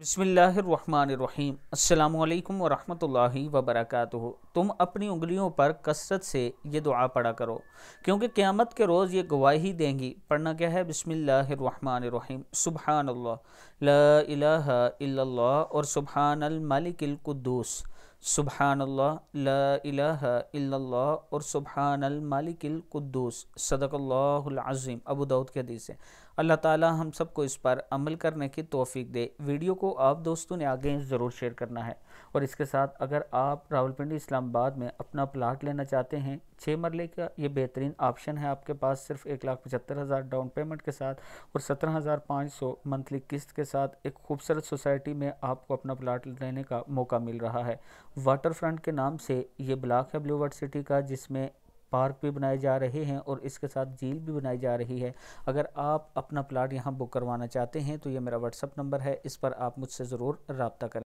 बसमीम् अल्लाम वरहमतुल्लाहि वबरकातुहु तुम अपनी उंगलियों पर कसरत से ये दुआ पढ़ा करो क्योंकि क़्यामत के रोज़ ये गवाही देंगी पढ़ना क्या है बसमीम सुबहान ला इलाहा इल्लल्लाह और सुबहान अलमलिकुद्दूस सुबहानल्लाह और सुबहानल मालिकिल कुद्दूस सदकल्लाज़ीम अबू दाऊद के हदीस है अल्लाह ताला हम सबको इस पर अमल करने की तोफ़ी दे वीडियो को आप दोस्तों ने आगे ज़रूर शेयर करना है और इसके साथ अगर आप रावलपिंडी इस्लामाबाद में अपना प्लाट लेना चाहते हैं छः मरले का ये बेहतरीन ऑप्शन है आपके पास सिर्फ एक लाख पचहत्तर हज़ार डाउन पेमेंट के साथ और सत्रह हज़ार पाँच सौ मंथली किस्त के साथ एक खूबसूरत सोसाइटी में आपको अपना प्लाट लेने का मौका मिल रहा है वाटर फ्रंट के नाम से ये ब्लॉक है ब्लू वर्ड सिटी का जिसमें पार्क भी बनाए जा रहे हैं और इसके साथ झील भी बनाई जा रही है अगर आप अपना प्लाट यहाँ बुक करवाना चाहते हैं तो ये मेरा व्हाट्सअप नंबर है इस पर आप मुझसे ज़रूर रबता करें